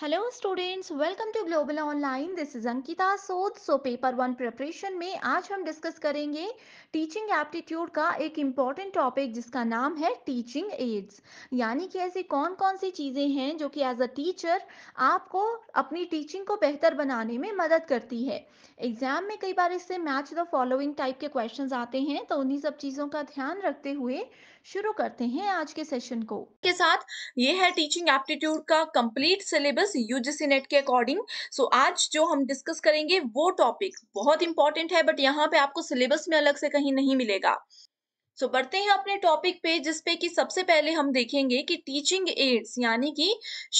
Hello students welcome to global online this is Ankita Sood so paper one preparation में आज हम discuss करेंगे teaching aptitude का एक इम्पॉर्टेंट टॉपिक जिसका नाम है टीचिंग एड्स यानी कि ऐसी कौन कौन सी चीज़ें हैं जो कि एज अ टीचर आपको अपनी टीचिंग को बेहतर बनाने में मदद करती है एग्जाम में कई बार इससे मैच द फॉलोइंग टाइप के क्वेश्चन आते हैं तो उन्हीं सब चीज़ों का ध्यान रखते हुए शुरू करते हैं आज के सेशन को के साथ ये है टीचिंग एप्टीट्यूड का complete syllabus syllabus UGC NET के अकॉर्डिंग सो so, आज जो हम डिस्कस करेंगे वो टॉपिक बहुत इंपॉर्टेंट है बट यहाँ पे आपको सिलेबस में अलग से कहीं नहीं मिलेगा सो so, बढ़ते हैं अपने टॉपिक पे जिसपे कि सबसे पहले हम देखेंगे कि टीचिंग एड्स यानी कि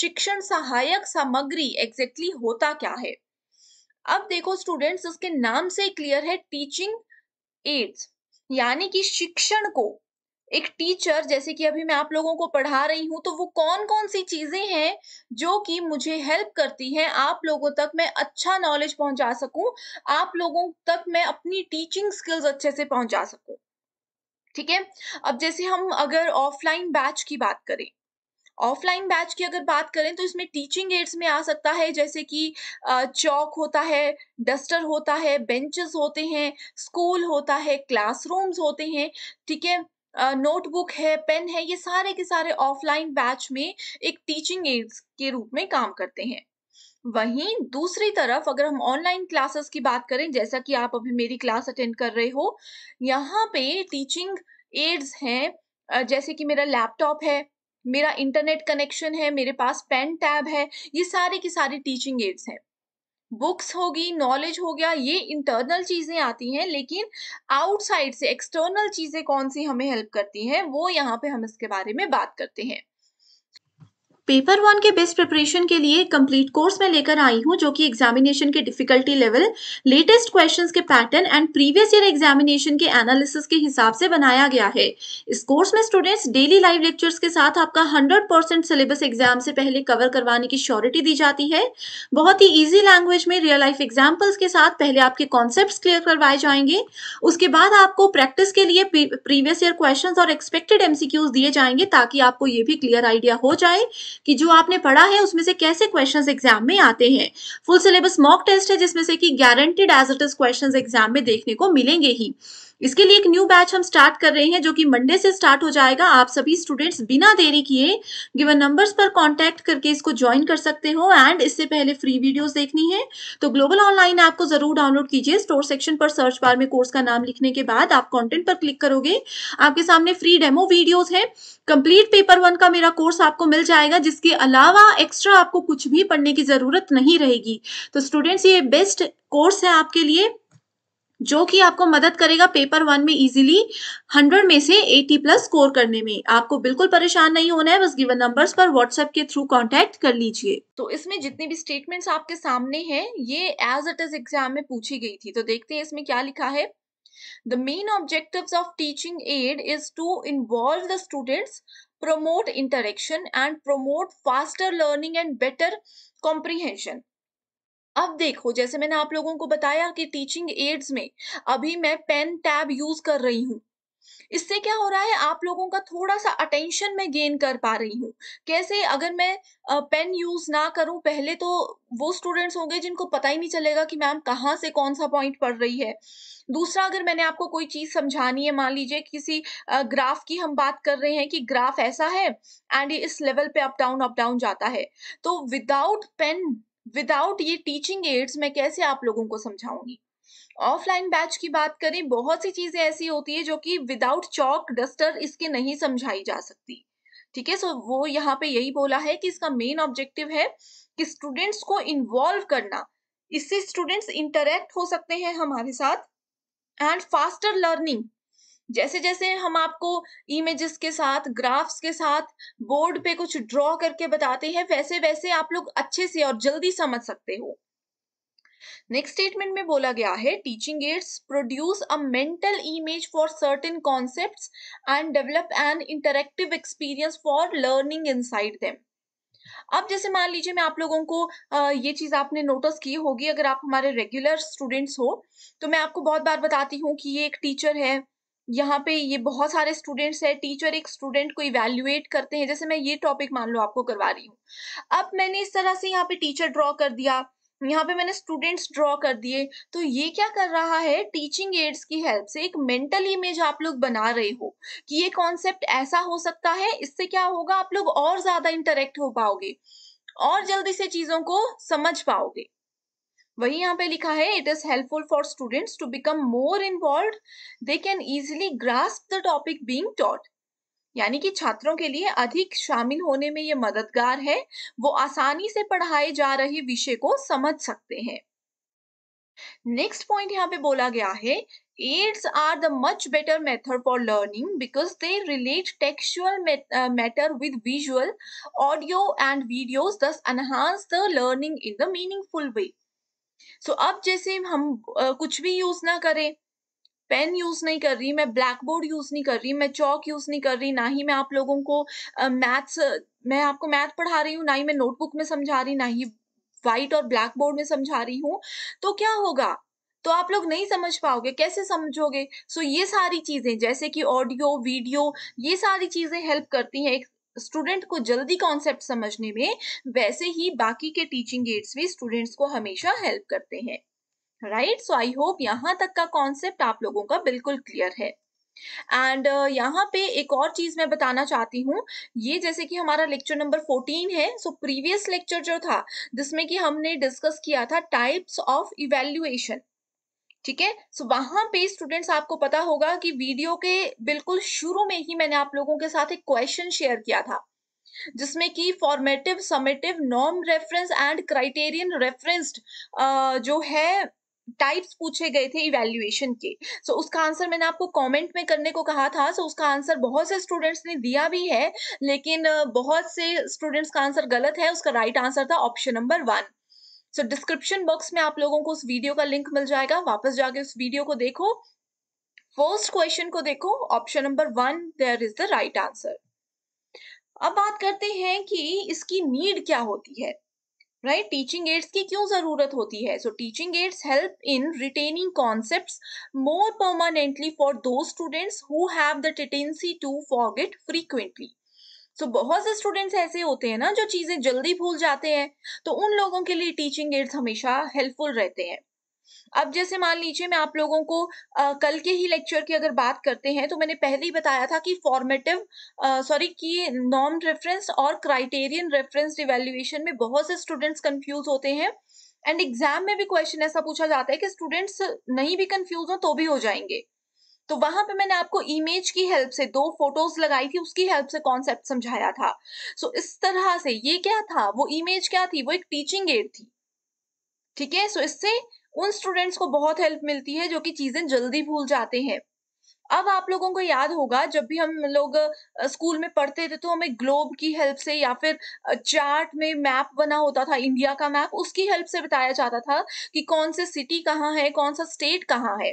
शिक्षण सहायक सामग्री एग्जैक्टली exactly होता क्या है अब देखो स्टूडेंट्स इसके नाम से क्लियर है टीचिंग एड्स यानी कि शिक्षण को एक टीचर जैसे कि अभी मैं आप लोगों को पढ़ा रही हूँ तो वो कौन कौन सी चीज़ें हैं जो कि मुझे हेल्प करती हैं आप लोगों तक मैं अच्छा नॉलेज पहुंचा सकूं आप लोगों तक मैं अपनी टीचिंग स्किल्स अच्छे से पहुंचा सकूं ठीक है अब जैसे हम अगर ऑफलाइन बैच की बात करें ऑफलाइन बैच की अगर बात करें तो इसमें टीचिंग एड्स में आ सकता है जैसे कि चौक होता है डस्टर होता है बेंचेस होते हैं स्कूल होता है क्लासरूम्स होते हैं ठीक है नोटबुक है पेन है ये सारे के सारे ऑफलाइन बैच में एक टीचिंग एड्स के रूप में काम करते हैं वहीं दूसरी तरफ अगर हम ऑनलाइन क्लासेस की बात करें जैसा कि आप अभी मेरी क्लास अटेंड कर रहे हो यहाँ पे टीचिंग एड्स हैं जैसे कि मेरा लैपटॉप है मेरा इंटरनेट कनेक्शन है मेरे पास पेन टैब है ये सारे की सारी टीचिंग एड्स हैं बुक्स होगी नॉलेज हो गया ये इंटरनल चीज़ें आती हैं लेकिन आउटसाइड से एक्सटर्नल चीज़ें कौन सी हमें हेल्प करती हैं वो यहाँ पे हम इसके बारे में बात करते हैं पेपर वन के बेस्ट प्रिपरेशन के लिए कंप्लीट कोर्स में लेकर आई हूँ जो कि एग्जामिनेशन के डिफिकल्टी लेवल लेटेस्ट क्वेश्चंस के pattern and previous year examination के एनालिसिस के हिसाब से बनाया गया है इस कोर्स में स्टूडेंट्स डेली लाइव लेक्चर्स के साथ आपका 100% सिलेबस एग्जाम से पहले कवर करवाने की श्योरिटी दी जाती है बहुत ही ईजी लैंग्वेज में रियल लाइफ एग्जाम्पल्स के साथ पहले आपके कॉन्सेप्ट क्लियर करवाए जाएंगे उसके बाद आपको प्रैक्टिस के लिए प्रीवियस ईयर क्वेश्चन और एक्सपेक्टेड एमसीक्यूज दिए जाएंगे ताकि आपको ये भी क्लियर आइडिया हो जाए कि जो आपने पढ़ा है उसमें से कैसे क्वेश्चन एग्जाम में आते हैं फुल सिलेबस मॉक टेस्ट है जिसमें से कि guaranteed as it is question exam में देखने को मिलेंगे ही इसके लिए एक न्यू बैच हम स्टार्ट कर रहे हैं जो कि मंडे से स्टार्ट हो जाएगा आप सभी स्टूडेंट्स बिना देरी किए गिवन नंबर्स पर कांटेक्ट करके इसको ज्वाइन कर सकते हो एंड इससे पहले फ्री वीडियोस देखनी है तो ग्लोबल ऑनलाइन ऐप को जरूर डाउनलोड कीजिए स्टोर सेक्शन पर सर्च बार में कोर्स का नाम लिखने के बाद आप कॉन्टेंट पर क्लिक करोगे आपके सामने फ्री डेमो वीडियोज है कंप्लीट पेपर वन का मेरा कोर्स आपको मिल जाएगा जिसके अलावा एक्स्ट्रा आपको कुछ भी पढ़ने की जरूरत नहीं रहेगी तो स्टूडेंट्स ये बेस्ट कोर्स है आपके लिए जो कि आपको मदद करेगा पेपर वन में इजीली 100 में से 80 प्लस स्कोर करने में आपको बिल्कुल परेशान नहीं होना है बस गिवन नंबर्स पर व्हाट्सएप के थ्रू कांटेक्ट कर लीजिए तो इसमें जितनी भी स्टेटमेंट्स आपके सामने हैं ये एज इट इज एग्जाम में पूछी गई थी तो देखते हैं इसमें क्या लिखा है the main objective of teaching aid is to involve the students promote interaction and promote faster learning and better comprehension अब देखो जैसे मैंने आप लोगों को बताया कि टीचिंग एड्स में अभी मैं पेन टैब यूज कर रही हूँ इससे क्या हो रहा है आप लोगों का थोड़ा सा अटेंशन मैं गेन कर पा रही हूँ कैसे अगर मैं पेन यूज ना करूं पहले तो वो स्टूडेंट्स होंगे जिनको पता ही नहीं चलेगा कि मैम कहाँ से कौन सा पॉइंट पढ़ रही है दूसरा अगर मैंने आपको कोई चीज समझानी है मान लीजिए किसी ग्राफ की हम बात कर रहे हैं कि ग्राफ ऐसा है एंड इस लेवल पे अप डाउन अप डाउन जाता है तो विदाउट पेन विदाउट ये टीचिंग एड्स मैं कैसे आप लोगों को समझाऊंगी ऑफलाइन बैच की बात करें बहुत सी चीजें ऐसी होती है जो कि विदाउट चौक डस्टर इसके नहीं समझाई जा सकती ठीक है सो वो यहाँ पे यही बोला है कि इसका मेन ऑब्जेक्टिव है कि स्टूडेंट्स को इन्वॉल्व करना इससे स्टूडेंट्स इंटरेक्ट हो सकते हैं हमारे साथ एंड फास्टर लर्निंग जैसे जैसे हम आपको इमेजेस के साथ ग्राफ्स के साथ बोर्ड पे कुछ ड्रॉ करके बताते हैं वैसे वैसे आप लोग अच्छे से और जल्दी समझ सकते हो नेक्स्ट स्टेटमेंट में बोला गया है teaching aids produce a mental image for certain concept and develop an interactive experience for learning inside अब जैसे मान लीजिए मैं आप लोगों को ये चीज आपने नोटिस की होगी अगर आप हमारे रेगुलर स्टूडेंट्स हो तो मैं आपको बहुत बार बताती हूँ कि ये एक टीचर है यहाँ पे ये बहुत सारे स्टूडेंट्स हैं टीचर एक स्टूडेंट को इवेल्युएट करते हैं जैसे मैं ये टॉपिक मान लो आपको करवा रही हूँ अब मैंने इस तरह से यहाँ पे टीचर ड्रॉ कर दिया यहाँ पे मैंने स्टूडेंट्स ड्रॉ कर दिए तो ये क्या कर रहा है टीचिंग एड्स की हेल्प से एक मेंटल इमेज आप लोग बना रहे हो कि ये कॉन्सेप्ट ऐसा हो सकता है इससे क्या होगा आप लोग और ज्यादा इंटरेक्ट हो पाओगे और जल्दी से चीजों को समझ पाओगे वही यहाँ पे लिखा है it is helpful for students to become more involve they can easily grasp the topic being taught यानी कि छात्रों के लिए अधिक शामिल होने में ये मददगार है वो आसानी से पढ़ाए जा रहे विषय को समझ सकते हैं नेक्स्ट पॉइंट यहाँ पे बोला गया है aids are the much better method for learning because they relate textual matter with visual audio and videos thus enhance the learning in the meaningful way so so, अब जैसे हम आ, कुछ भी यूज ना करें पेन यूज नहीं कर रही मैं ब्लैक बोर्ड यूज नहीं कर रही मैं चौक यूज नहीं कर रही ना ही मैं आप लोगों को मैथ्स uh, मैं आपको मैथ पढ़ा रही हूँ ना ही मैं नोटबुक में समझा रही ना ही व्हाइट और ब्लैक बोर्ड में समझा रही हूँ तो क्या होगा तो आप लोग नहीं समझ पाओगे कैसे समझोगे सो so, ये सारी चीजें जैसे कि ऑडियो वीडियो ये सारी चीजें हेल्प करती हैं एक स्टूडेंट को जल्दी कॉन्सेप्ट समझने में वैसे ही बाकी के टीचिंग एड्स भी स्टूडेंट्स को हमेशा हेल्प करते हैं राइट सो आई होप यहाँ तक का कॉन्सेप्ट आप लोगों का बिल्कुल क्लियर है एंड uh, यहाँ पे एक और चीज मैं बताना चाहती हूँ ये जैसे कि हमारा लेक्चर नंबर फोर्टीन है सो प्रीवियस लेक्चर जो था जिसमें कि हमने डिस्कस किया था टाइप्स ऑफ इवेल्युएशन ठीक है सो वहां पे स्टूडेंट्स आपको पता होगा कि वीडियो के बिल्कुल शुरू में ही मैंने आप लोगों के साथ एक क्वेश्चन शेयर किया था जिसमें कि formative summative norm reference and criterion referenced जो है टाइप्स पूछे गए थे इवेल्युएशन के सो so, उसका आंसर मैंने आपको कमेंट में करने को कहा था सो so, उसका आंसर बहुत से स्टूडेंट्स ने दिया भी है लेकिन बहुत से स्टूडेंट्स का आंसर गलत है उसका राइट right आंसर था option number one so description box में आप लोगों को उस वीडियो का लिंक मिल जाएगा वापस जाके उस वीडियो को देखो फर्स्ट क्वेश्चन को देखो option number one there is the right answer अब बात करते हैं कि इसकी नीड क्या होती है राइट टीचिंग एड्स की क्यों जरूरत होती है so teaching aids help in retaining concept more permanently for those students who have the tendency to forget frequently so so, बहुत से स्टूडेंट्स ऐसे होते हैं ना जो चीज़ें जल्दी भूल जाते हैं तो उन लोगों के लिए टीचिंग एड्स हमेशा हेल्पफुल रहते हैं अब जैसे मान लीजिए मैं आप लोगों को आ, कल के ही लेक्चर की अगर बात करते हैं तो मैंने पहले ही बताया था कि फॉर्मेटिव सॉरी कि नॉम रेफरेंस और क्राइटेरियन रेफरेंस इवेल्युएशन में बहुत से स्टूडेंट्स कंफ्यूज होते हैं एंड एग्जाम में भी क्वेश्चन ऐसा पूछा जाता है कि स्टूडेंट्स नहीं भी कंफ्यूज हो तो भी हो जाएंगे तो वहां पे मैंने आपको इमेज की हेल्प से दो फोटोज लगाई थी उसकी हेल्प से कॉन्सेप्ट समझाया था सो so, इस तरह से ये क्या था वो इमेज क्या थी वो एक टीचिंग एड थी ठीक है सो इससे उन स्टूडेंट्स को बहुत हेल्प मिलती है जो कि चीजें जल्दी भूल जाते हैं अब आप लोगों को याद होगा जब भी हम लोग स्कूल में पढ़ते थे तो हमें ग्लोब की हेल्प से या फिर चार्ट में मैप बना होता था इंडिया का मैप उसकी हेल्प से बताया जाता था कि कौन से सिटी कहाँ है कौन सा स्टेट कहाँ है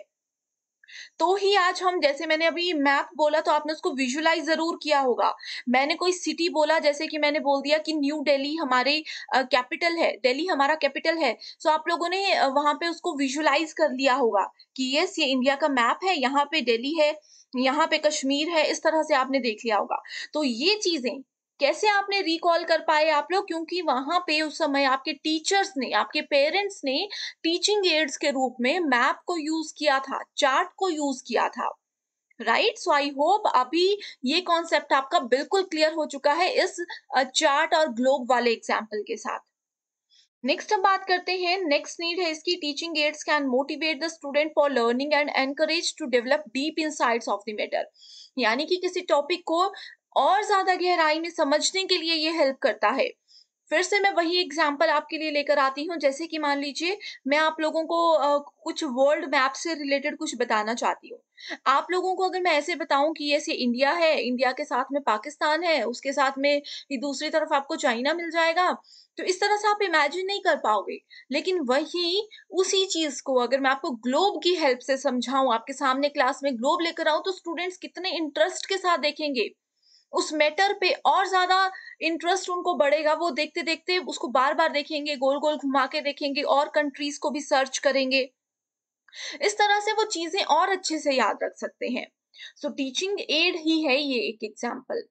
तो ही आज हम जैसे मैंने अभी मैप बोला तो आपने उसको विजुलाइज ज़रूर किया होगा मैंने कोई सिटी बोला जैसे कि मैंने बोल दिया कि न्यू दिल्ली हमारे कैपिटल है दिल्ली हमारा कैपिटल है सो तो आप लोगों ने वहां पे उसको विजुलाइज कर लिया होगा कि यस ये इंडिया का मैप है यहाँ पे दिल्ली है यहाँ पे कश्मीर है इस तरह से आपने देख लिया होगा तो ये चीज़ें कैसे आपने रिकॉल कर पाए आप लोग क्योंकि वहां पे उस समय आपके टीचर्स ने आपके पेरेंट्स ने टीचिंग एड्स के रूप में मैप को यूज किया था चार्ट को यूज किया था राइट सो आई होप अभी ये कॉन्सेप्ट आपका बिल्कुल क्लियर हो चुका है इस चार्ट और ग्लोब वाले एग्जाम्पल के साथ नेक्स्ट हम बात करते हैं नेक्स्ट नीड है इसकी teaching aids can motivate the student for learning and encourage to develop deep in of the matter यानी कि किसी टॉपिक को और ज्यादा गहराई में समझने के लिए ये हेल्प करता है फिर से मैं वही एग्जाम्पल आपके लिए लेकर आती हूँ जैसे कि मान लीजिए मैं आप लोगों को आ, कुछ वर्ल्ड मैप से रिलेटेड कुछ बताना चाहती हूँ आप लोगों को अगर मैं ऐसे बताऊं कि ऐसे इंडिया है इंडिया के साथ में पाकिस्तान है उसके साथ में दूसरी तरफ आपको चाइना मिल जाएगा तो इस तरह से आप इमेजिन नहीं कर पाओगे लेकिन वही उसी चीज को अगर मैं आपको ग्लोब की हेल्प से समझाऊं आपके सामने क्लास में ग्लोब लेकर आऊं तो स्टूडेंट्स कितने इंटरेस्ट के साथ देखेंगे उस मैटर पे और ज्यादा इंटरेस्ट उनको बढ़ेगा वो देखते देखते उसको बार बार देखेंगे गोल गोल घुमा के देखेंगे और कंट्रीज को भी सर्च करेंगे इस तरह से वो चीजें और अच्छे से याद रख सकते हैं सो टीचिंग एड ही है ये एक example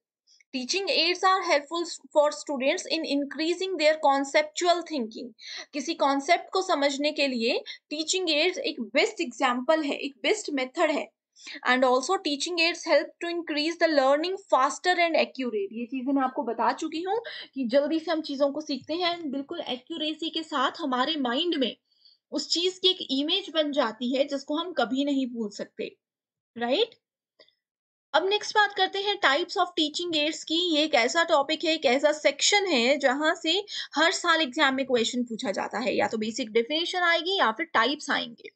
teaching aids are helpful for students in increasing their conceptual thinking किसी कॉन्सेप्ट को समझने के लिए टीचिंग एड्स एक बेस्ट एग्जाम्पल है एक बेस्ट मेथड है and also teaching aids help to increase the learning faster and accurate ये चीज़ें मैं आपको बता चुकी हूँ कि जल्दी से हम चीज़ों को सीखते हैं बिल्कुल एक्यूरेसी के साथ हमारे माइंड में उस चीज़ की एक इमेज बन जाती है जिसको हम कभी नहीं भूल सकते राइट right? अब नेक्स्ट बात करते हैं टाइप्स ऑफ टीचिंग एड्स की ये एक ऐसा टॉपिक है एक ऐसा सेक्शन है जहां से हर साल एग्जाम में क्वेश्चन पूछा जाता है या तो बेसिक डेफिनेशन आएगी या फिर टाइप्स आएंगे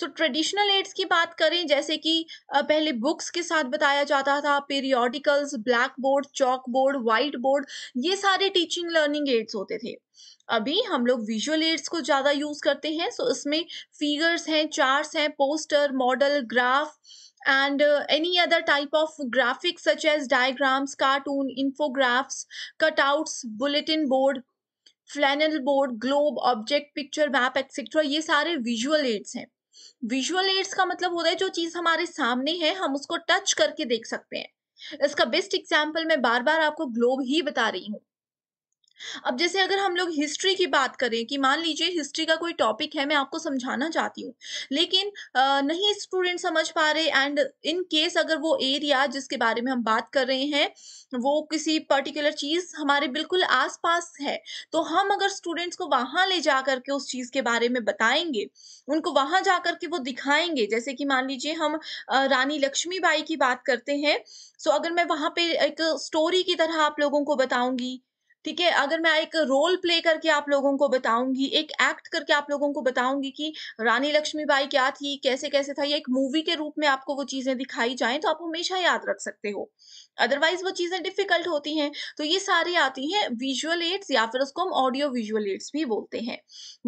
सो ट्रेडिशनल एड्स की बात करें जैसे कि पहले बुक्स के साथ बताया जाता था periodicals black board chalk board white board ये सारे टीचिंग लर्निंग एड्स होते थे अभी हम लोग विजुअल एड्स को ज़्यादा यूज करते हैं सो इसमें फिगर्स हैं चार्ट हैं poster model graph and any other type of graphics such as diagrams cartoon infographs cutouts bulletin board flannel board globe object picture map etcetera ये सारे विजुअल एड्स हैं विजुअल एड्स का मतलब होता है जो चीज हमारे सामने है हम उसको टच करके देख सकते हैं इसका बेस्ट एग्जाम्पल मैं बार बार आपको ग्लोब ही बता रही हूँ अब जैसे अगर हम लोग हिस्ट्री की बात करें कि मान लीजिए हिस्ट्री का कोई टॉपिक है मैं आपको समझाना चाहती हूँ लेकिन नहीं स्टूडेंट समझ पा रहे एंड इन केस अगर वो एरिया जिसके बारे में हम बात कर रहे हैं वो किसी पर्टिकुलर चीज़ हमारे बिल्कुल आसपास है तो हम अगर स्टूडेंट्स को वहाँ ले जा करके उस चीज़ के बारे में बताएंगे उनको वहाँ जा करके वो दिखाएंगे जैसे कि मान लीजिए हम रानी लक्ष्मीबाई की बात करते हैं सो अगर मैं वहाँ पे एक स्टोरी की तरह आप लोगों को बताऊंगी ठीक है अगर मैं एक रोल प्ले करके आप लोगों को बताऊंगी एक एक्ट करके आप लोगों को बताऊंगी कि रानी लक्ष्मीबाई क्या थी कैसे कैसे था या एक मूवी के रूप में आपको वो चीजें दिखाई जाए तो आप हमेशा याद रख सकते हो अदरवाइज वो चीजें डिफिकल्ट होती हैं तो ये सारी आती हैं विजुअल एड्स या फिर उसको हम ऑडियो विजुअल एड्स भी बोलते हैं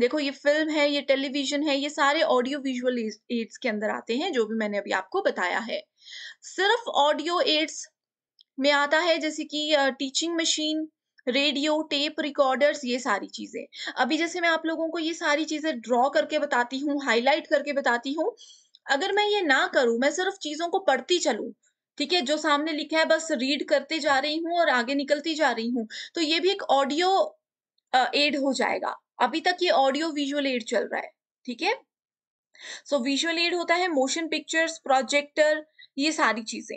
देखो ये फिल्म है ये टेलीविजन है ये सारे ऑडियो विजुअल एड्स के अंदर आते हैं जो भी मैंने अभी आपको बताया है सिर्फ ऑडियो एड्स में आता है जैसे कि teaching machine radio tape recorders ये सारी चीज़ें अभी जैसे मैं आप लोगों को ये सारी चीज़ें ड्रॉ करके बताती हूँ हाईलाइट करके बताती हूँ अगर मैं ये ना करूं मैं सिर्फ चीज़ों को पढ़ती चलू ठीक है जो सामने लिखा है बस रीड करते जा रही हूं और आगे निकलती जा रही हूं तो ये भी एक ऑडियो एड हो जाएगा अभी तक ये ऑडियो विजुअल एड चल रहा है ठीक है सो विजुअल एड होता है मोशन पिक्चर्स प्रोजेक्टर ये सारी चीजें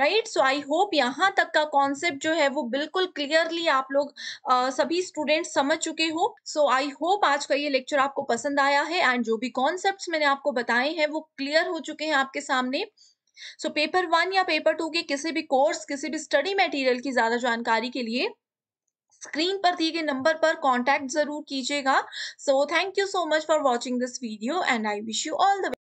राइट सो आई होप यहाँ तक का कॉन्सेप्ट जो है वो बिल्कुल क्लियरली आप लोग uh, सभी स्टूडेंट समझ चुके हो सो आई होप आज का ये लेक्चर आपको पसंद आया है एंड जो भी कॉन्सेप्ट मैंने आपको बताए हैं वो क्लियर हो चुके हैं आपके सामने सो पेपर वन या पेपर टू के किसी भी कोर्स किसी भी स्टडी मटेरियल की ज़्यादा जानकारी के लिए स्क्रीन पर दिए गए नंबर पर कांटेक्ट जरूर कीजिएगा so thank you so much for watching this video and I wish you all the